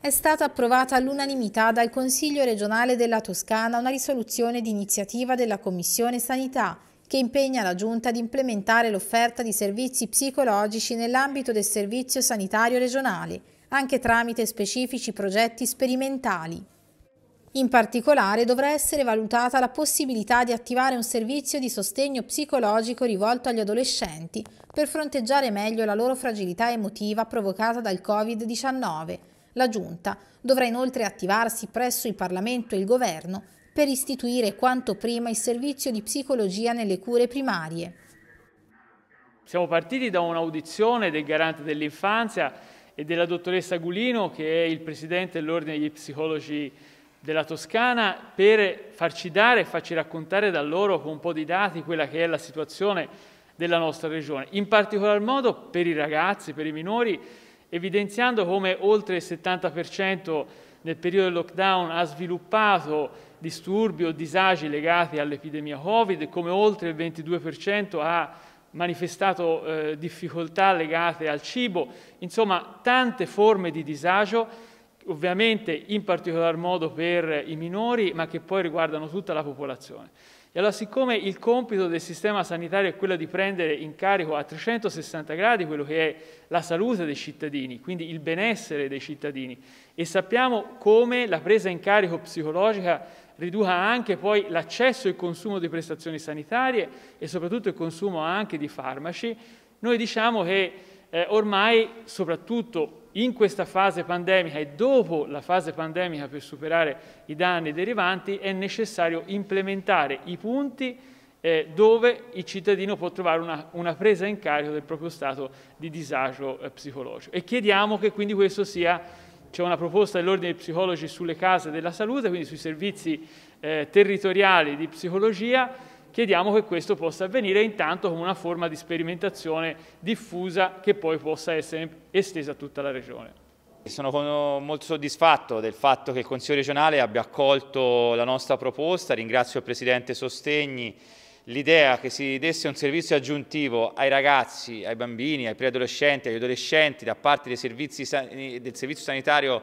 È stata approvata all'unanimità dal Consiglio regionale della Toscana una risoluzione d'iniziativa della Commissione Sanità che impegna la Giunta ad implementare l'offerta di servizi psicologici nell'ambito del servizio sanitario regionale, anche tramite specifici progetti sperimentali. In particolare dovrà essere valutata la possibilità di attivare un servizio di sostegno psicologico rivolto agli adolescenti per fronteggiare meglio la loro fragilità emotiva provocata dal Covid-19. La Giunta dovrà inoltre attivarsi presso il Parlamento e il Governo per istituire quanto prima il servizio di psicologia nelle cure primarie. Siamo partiti da un'audizione del garante dell'infanzia e della dottoressa Gulino, che è il presidente dell'Ordine degli Psicologi della Toscana per farci dare e farci raccontare da loro con un po' di dati quella che è la situazione della nostra regione, in particolar modo per i ragazzi, per i minori, evidenziando come oltre il 70% nel periodo del lockdown ha sviluppato disturbi o disagi legati all'epidemia Covid, come oltre il 22% ha manifestato eh, difficoltà legate al cibo, insomma tante forme di disagio ovviamente in particolar modo per i minori, ma che poi riguardano tutta la popolazione. E allora siccome il compito del sistema sanitario è quello di prendere in carico a 360 gradi quello che è la salute dei cittadini, quindi il benessere dei cittadini, e sappiamo come la presa in carico psicologica riduca anche poi l'accesso e il consumo di prestazioni sanitarie e soprattutto il consumo anche di farmaci, noi diciamo che eh, ormai, soprattutto in questa fase pandemica e dopo la fase pandemica per superare i danni derivanti è necessario implementare i punti eh, dove il cittadino può trovare una, una, presa in carico del proprio stato di disagio eh, psicologico. E chiediamo che quindi questo sia, c'è una proposta dell'Ordine dei Psicologi sulle case della salute, quindi sui servizi eh, territoriali di psicologia, Chiediamo che questo possa avvenire intanto come una forma di sperimentazione diffusa che poi possa essere estesa a tutta la regione. Sono molto soddisfatto del fatto che il Consiglio regionale abbia accolto la nostra proposta, ringrazio il Presidente Sostegni l'idea che si desse un servizio aggiuntivo ai ragazzi, ai bambini, ai preadolescenti, agli adolescenti da parte del servizio sanitario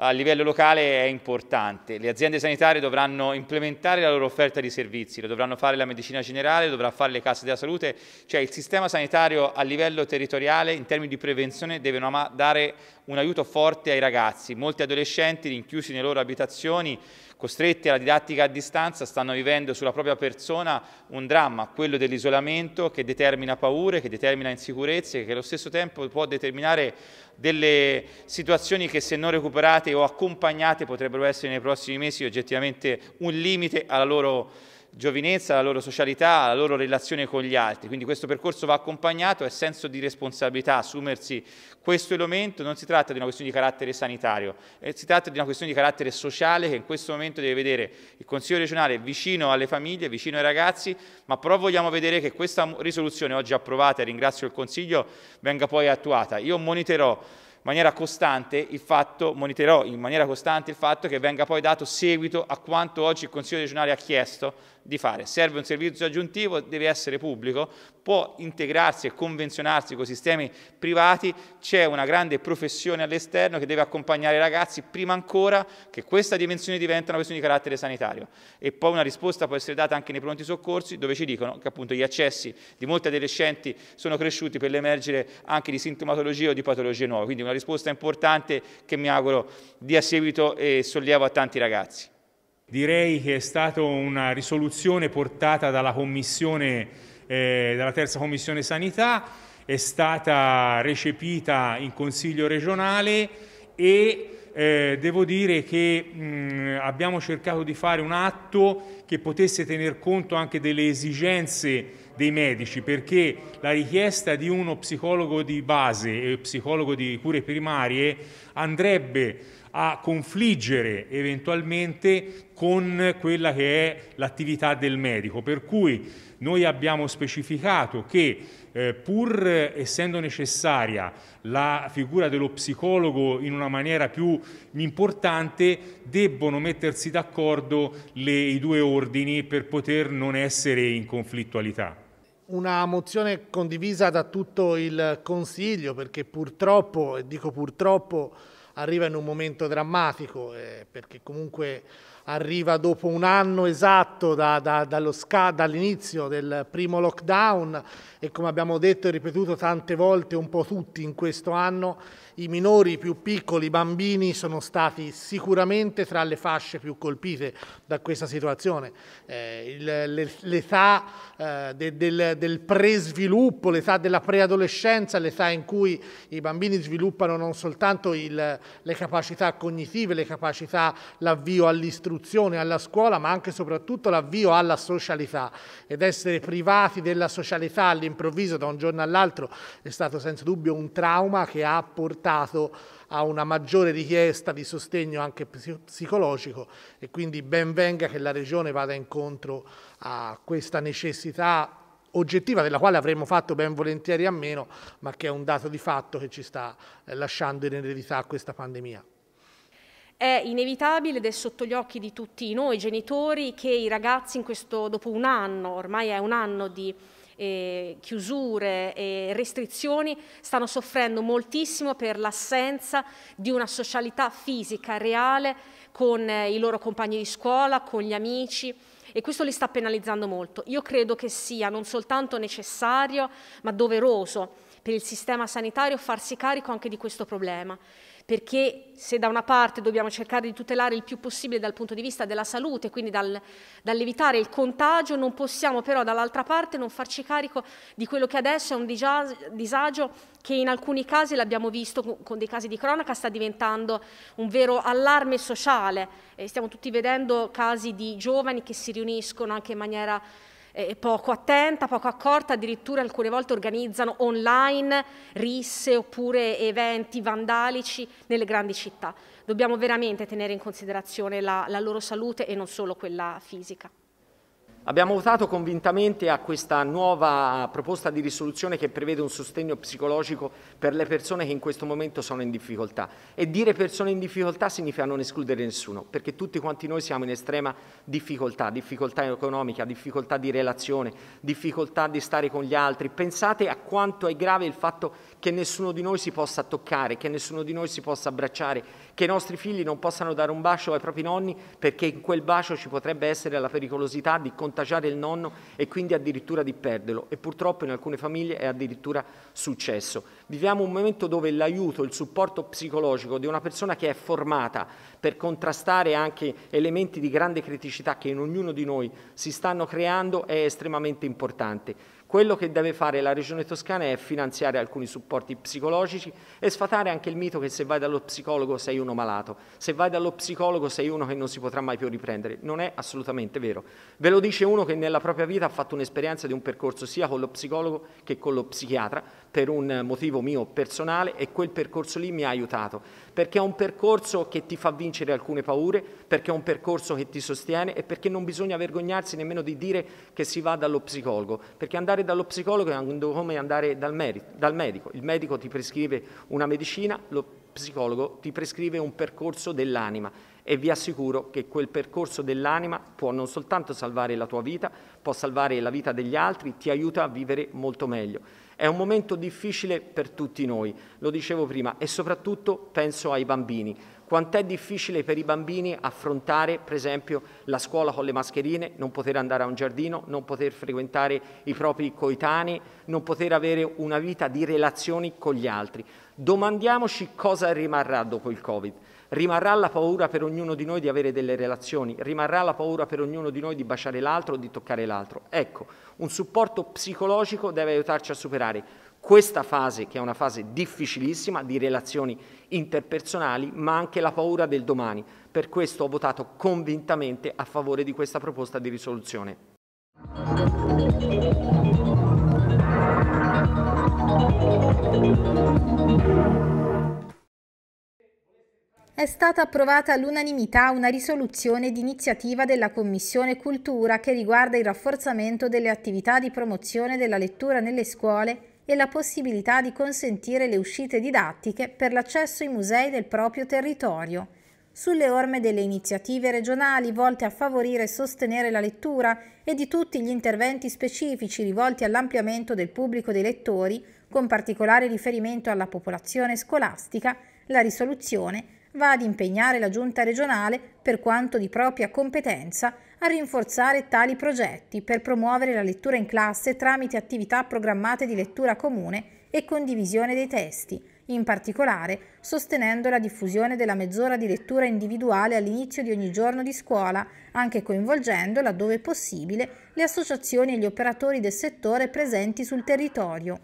a livello locale è importante. Le aziende sanitarie dovranno implementare la loro offerta di servizi, lo dovranno fare la medicina generale, lo dovranno fare le casse della salute, cioè il sistema sanitario a livello territoriale in termini di prevenzione deve dare un aiuto forte ai ragazzi. Molti adolescenti rinchiusi nelle loro abitazioni costretti alla didattica a distanza, stanno vivendo sulla propria persona un dramma, quello dell'isolamento che determina paure, che determina insicurezze, che allo stesso tempo può determinare delle situazioni che se non recuperate o accompagnate potrebbero essere nei prossimi mesi oggettivamente un limite alla loro giovinezza, la loro socialità, la loro relazione con gli altri. Quindi questo percorso va accompagnato, è senso di responsabilità, assumersi questo elemento, non si tratta di una questione di carattere sanitario, eh, si tratta di una questione di carattere sociale che in questo momento deve vedere il Consiglio regionale vicino alle famiglie, vicino ai ragazzi, ma però vogliamo vedere che questa risoluzione oggi approvata, e ringrazio il Consiglio, venga poi attuata. Io moniterò in maniera costante il fatto, moniterò in maniera costante il fatto che venga poi dato seguito a quanto oggi il Consiglio regionale ha chiesto di fare. Serve un servizio aggiuntivo, deve essere pubblico, può integrarsi e convenzionarsi con sistemi privati, c'è una grande professione all'esterno che deve accompagnare i ragazzi prima ancora che questa dimensione diventa una questione di carattere sanitario. E poi una risposta può essere data anche nei pronti soccorsi dove ci dicono che appunto gli accessi di molti adolescenti sono cresciuti per l'emergere anche di sintomatologie o di patologie nuove. Quindi una risposta importante che mi auguro dia seguito e sollievo a tanti ragazzi. Direi che è stata una risoluzione portata dalla, commissione, eh, dalla terza commissione sanità, è stata recepita in consiglio regionale e eh, devo dire che mh, mm, abbiamo cercato di fare un atto che potesse tener conto anche delle esigenze dei medici, perché la richiesta di uno psicologo di base e psicologo di cure primarie andrebbe a confliggere eventualmente con quella che è l'attività del medico. Per cui noi abbiamo specificato che eh, pur essendo necessaria la figura dello psicologo in una maniera più importante, debbono mettersi d'accordo i due ordini per poter non essere in conflittualità una mozione condivisa da tutto il Consiglio perché purtroppo, e dico purtroppo, arriva in un momento drammatico, eh, perché comunque arriva dopo un anno esatto da, da, dall'inizio del primo lockdown e come abbiamo detto e ripetuto tante volte un po' tutti in questo anno i minori più piccoli, i bambini sono stati sicuramente tra le fasce più colpite da questa situazione. Eh, l'età eh, del, del, del pre-sviluppo, l'età della preadolescenza, l'età in cui i bambini sviluppano non soltanto il, le capacità cognitive, le capacità, l'avvio all'istruzione, alla scuola, ma anche e soprattutto l'avvio alla socialità ed essere privati della socialità all'improvviso da un giorno all'altro è stato senza dubbio un trauma che ha portato Stato a una maggiore richiesta di sostegno anche psicologico e quindi ben venga che la Regione vada incontro a questa necessità oggettiva della quale avremmo fatto ben volentieri a meno, ma che è un dato di fatto che ci sta eh, lasciando in eredità questa pandemia. È inevitabile ed è sotto gli occhi di tutti noi genitori che i ragazzi in questo, dopo un anno, ormai è un anno di eh, chiusure e restrizioni stanno soffrendo moltissimo per l'assenza di una socialità fisica reale con eh, i loro compagni di scuola, con gli amici e questo li sta penalizzando molto. Io credo che sia non soltanto necessario, ma doveroso per il sistema sanitario farsi carico anche di questo problema perché se da una parte dobbiamo cercare di tutelare il più possibile dal punto di vista della salute, quindi dal, dall'evitare il contagio, non possiamo però dall'altra parte non farci carico di quello che adesso è un disagio che in alcuni casi l'abbiamo visto con dei casi di cronaca sta diventando un vero allarme sociale. E stiamo tutti vedendo casi di giovani che si riuniscono anche in maniera eh, poco attenta, poco accorta, addirittura alcune volte organizzano online risse oppure eventi vandalici nelle grandi città. Dobbiamo veramente tenere in considerazione la, la loro salute e non solo quella fisica. Abbiamo votato convintamente a questa nuova proposta di risoluzione che prevede un sostegno psicologico per le persone che in questo momento sono in difficoltà. E dire persone in difficoltà significa non escludere nessuno, perché tutti quanti noi siamo in estrema difficoltà, difficoltà economica, difficoltà di relazione, difficoltà di stare con gli altri. Pensate a quanto è grave il fatto che nessuno di noi si possa toccare, che nessuno di noi si possa abbracciare, che i nostri figli non possano dare un bacio ai propri nonni perché in quel bacio ci potrebbe essere la pericolosità di continuare avvantaggiare il nonno e quindi addirittura di perderlo e purtroppo in alcune famiglie è addirittura successo. Viviamo un momento dove l'aiuto, il supporto psicologico di una persona che è formata per contrastare anche elementi di grande criticità che in ognuno di noi si stanno creando è estremamente importante. Quello che deve fare la Regione Toscana è finanziare alcuni supporti psicologici e sfatare anche il mito che se vai dallo psicologo sei uno malato, se vai dallo psicologo sei uno che non si potrà mai più riprendere. Non è assolutamente vero. Ve lo dice uno che nella propria vita ha fatto un'esperienza di un percorso sia con lo psicologo che con lo psichiatra per un motivo mio personale e quel percorso lì mi ha aiutato, perché è un percorso che ti fa vincere alcune paure, perché è un percorso che ti sostiene e perché non bisogna vergognarsi nemmeno di dire che si va dallo psicologo, perché andare andare dallo psicologo è come andare dal, dal medico. Il medico ti prescrive una medicina, lo psicologo ti prescrive un percorso dell'anima e vi assicuro che quel percorso dell'anima può non soltanto salvare la tua vita, può salvare la vita degli altri, ti aiuta a vivere molto meglio. È un momento difficile per tutti noi, lo dicevo prima, e soprattutto penso ai bambini. Quant'è difficile per i bambini affrontare, per esempio, la scuola con le mascherine, non poter andare a un giardino, non poter frequentare i propri coetanei, non poter avere una vita di relazioni con gli altri. Domandiamoci cosa rimarrà dopo il Covid. Rimarrà la paura per ognuno di noi di avere delle relazioni, rimarrà la paura per ognuno di noi di baciare l'altro o di toccare l'altro. Ecco, un supporto psicologico deve aiutarci a superare questa fase, che è una fase difficilissima, di relazioni interpersonali, ma anche la paura del domani. Per questo ho votato convintamente a favore di questa proposta di risoluzione. È stata approvata all'unanimità una risoluzione d'iniziativa della Commissione Cultura che riguarda il rafforzamento delle attività di promozione della lettura nelle scuole e la possibilità di consentire le uscite didattiche per l'accesso ai musei del proprio territorio, sulle orme delle iniziative regionali volte a favorire e sostenere la lettura e di tutti gli interventi specifici rivolti all'ampliamento del pubblico dei lettori, con particolare riferimento alla popolazione scolastica, la risoluzione va ad impegnare la Giunta regionale, per quanto di propria competenza, a rinforzare tali progetti per promuovere la lettura in classe tramite attività programmate di lettura comune e condivisione dei testi, in particolare sostenendo la diffusione della mezz'ora di lettura individuale all'inizio di ogni giorno di scuola, anche coinvolgendo, laddove possibile, le associazioni e gli operatori del settore presenti sul territorio.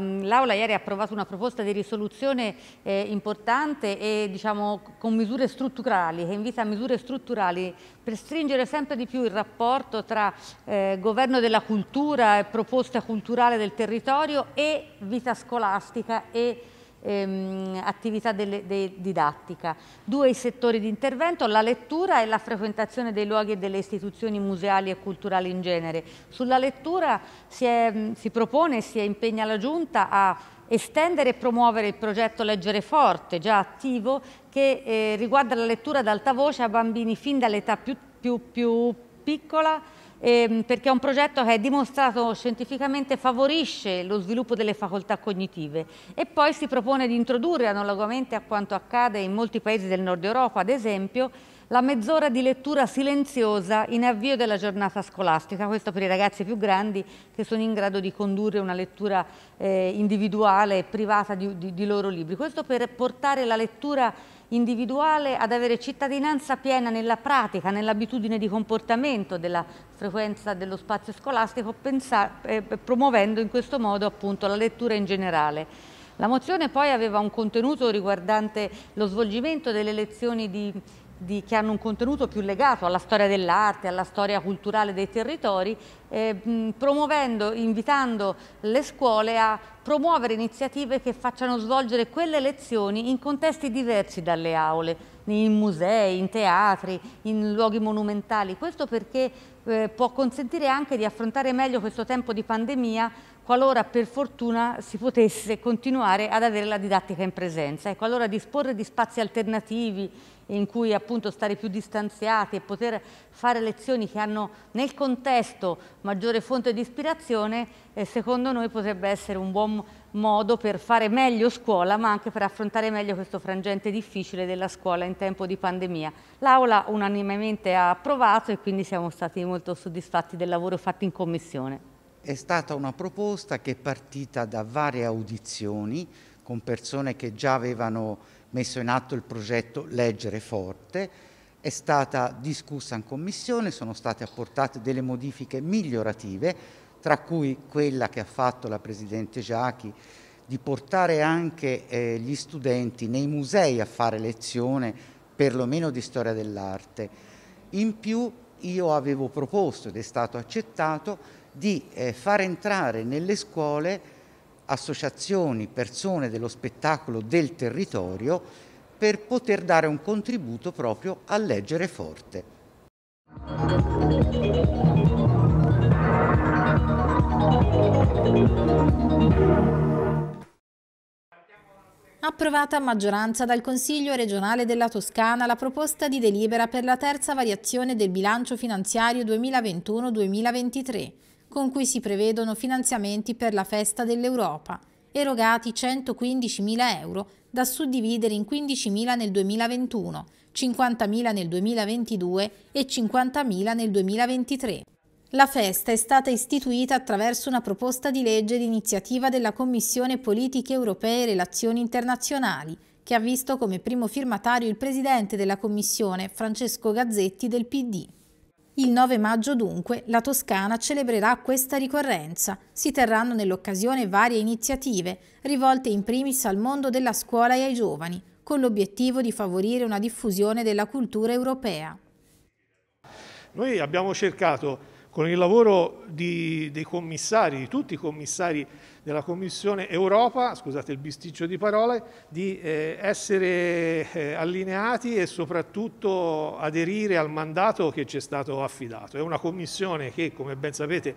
L'Aula ieri ha approvato una proposta di risoluzione eh, importante e diciamo, con misure strutturali, che invita a misure strutturali per stringere sempre di più il rapporto tra eh, governo della cultura e proposta culturale del territorio e vita scolastica e ehm, attività delle, de, didattica. Due i settori di intervento, la lettura e la frequentazione dei luoghi e delle istituzioni museali e culturali in genere. Sulla lettura si, è, mm, si propone e si impegna la Giunta a estendere e promuovere il progetto Leggere Forte, già attivo, che eh, riguarda la lettura ad alta voce a bambini fin dall'età più, più, più piccola ehm, perché è un progetto che è dimostrato scientificamente favorisce lo sviluppo delle facoltà cognitive e poi si propone di introdurre analogamente a quanto accade in molti paesi del nord Europa, ad esempio, la mezz'ora di lettura silenziosa in avvio della giornata scolastica, questo per i ragazzi più grandi che sono in grado di condurre una lettura eh, individuale e privata di, di, di loro libri. Questo per portare la lettura individuale ad avere cittadinanza piena nella pratica, nell'abitudine di comportamento della frequenza dello spazio scolastico, eh, promuovendo in questo modo appunto la lettura in generale. La mozione poi aveva un contenuto riguardante lo svolgimento delle lezioni di di, che hanno un contenuto più legato alla storia dell'arte, alla storia culturale dei territori, eh, promuovendo, invitando le scuole a promuovere iniziative che facciano svolgere quelle lezioni in contesti diversi dalle aule, in musei, in teatri, in luoghi monumentali. Questo perché eh, può consentire anche di affrontare meglio questo tempo di pandemia qualora per fortuna si potesse continuare ad avere la didattica in presenza Ecco, allora disporre di spazi alternativi in cui appunto stare più distanziati e poter fare lezioni che hanno nel contesto maggiore fonte di ispirazione, eh, secondo noi potrebbe essere un buon modo per fare meglio scuola ma anche per affrontare meglio questo frangente difficile della scuola in tempo di pandemia. L'Aula unanimemente ha approvato e quindi siamo stati molto soddisfatti del lavoro fatto in Commissione è stata una proposta che è partita da varie audizioni con persone che già avevano messo in atto il progetto Leggere Forte, è stata discussa in commissione, sono state apportate delle modifiche migliorative, tra cui quella che ha fatto la Presidente Giachi di portare anche eh, gli studenti nei musei a fare lezione, perlomeno di storia dell'arte. In più io avevo proposto ed è stato accettato di eh, far entrare nelle scuole associazioni, persone dello spettacolo del territorio per poter dare un contributo proprio a leggere forte. Approvata a maggioranza dal Consiglio regionale della Toscana la proposta di delibera per la terza variazione del bilancio finanziario 2021-2023 con cui si prevedono finanziamenti per la Festa dell'Europa, erogati 115.000 euro da suddividere in 15.000 nel 2021, 50.000 nel 2022 e 50.000 nel 2023. La festa è stata istituita attraverso una proposta di legge d'iniziativa della Commissione Politiche Europee e Relazioni Internazionali, che ha visto come primo firmatario il presidente della Commissione, Francesco Gazzetti del PD. Il 9 maggio dunque la Toscana celebrerà questa ricorrenza. Si terranno nell'occasione varie iniziative, rivolte in primis al mondo della scuola e ai giovani, con l'obiettivo di favorire una diffusione della cultura europea. Noi abbiamo cercato con il lavoro di, dei commissari, di tutti i commissari della Commissione Europa, scusate il bisticcio di parole, di eh, essere eh, allineati e soprattutto aderire al mandato che ci è stato affidato. È una commissione che, come ben sapete,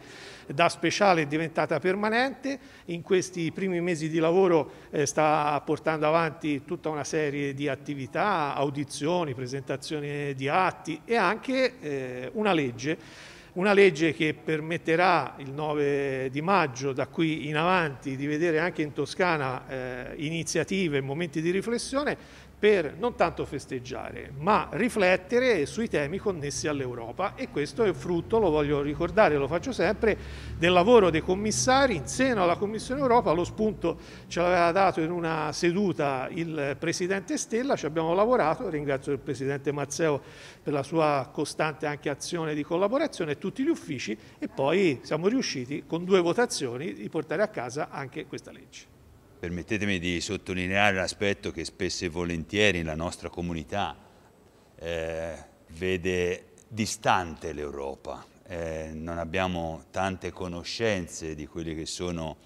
da speciale è diventata permanente, in questi primi mesi di lavoro eh, sta portando avanti tutta una serie di attività, audizioni, presentazioni di atti e anche eh, una legge una legge che permetterà il 9 di maggio da qui in avanti di vedere anche in Toscana eh, iniziative, momenti di riflessione per non tanto festeggiare, ma riflettere sui temi connessi all'Europa e questo è frutto, lo voglio ricordare, lo faccio sempre, del lavoro dei commissari in seno alla Commissione Europa, lo spunto ce l'aveva dato in una seduta il Presidente Stella, ci abbiamo lavorato, ringrazio il Presidente Mazzeo per la sua costante anche azione di collaborazione e tutti gli uffici e poi siamo riusciti con due votazioni di portare a casa anche questa legge. Permettetemi di sottolineare l'aspetto che spesso e volentieri la nostra comunità eh, vede distante l'Europa. Eh, non abbiamo tante conoscenze di quelli che sono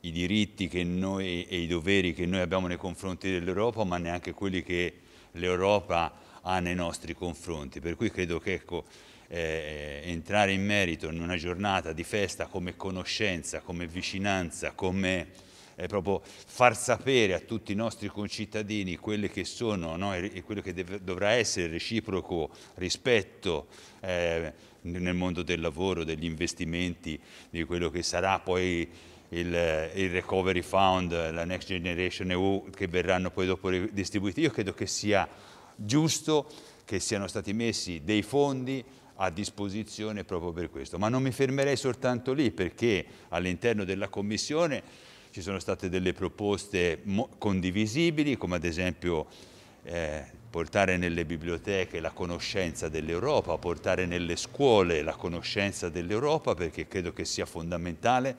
i diritti noi, e i doveri che noi abbiamo nei confronti dell'Europa, ma neanche quelli che l'Europa ha nei nostri confronti. Per cui credo che ecco, eh, entrare in merito in una giornata di festa come conoscenza, come vicinanza, come è proprio far sapere a tutti i nostri concittadini quello che sono no, e quello che deve, dovrà essere il reciproco rispetto eh, nel mondo del lavoro, degli investimenti, di quello che sarà poi il, il, Recovery Fund, la Next Generation EU che verranno poi dopo distribuiti. Io credo che sia giusto che siano stati messi dei fondi a disposizione proprio per questo. Ma non mi fermerei soltanto lì perché all'interno della Commissione ci sono state delle proposte condivisibili come ad esempio eh, portare nelle biblioteche la conoscenza dell'Europa, portare nelle scuole la conoscenza dell'Europa perché credo che sia fondamentale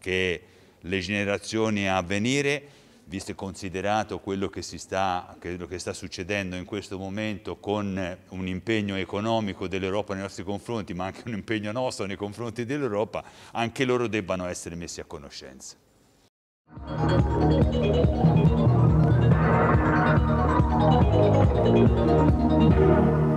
che le generazioni a venire, visto e considerato quello che, sta, quello che sta succedendo in questo momento con un impegno economico dell'Europa nei nostri confronti, ma anche un impegno nostro nei confronti dell'Europa, anche loro debbano essere messi a conoscenza. Thank you.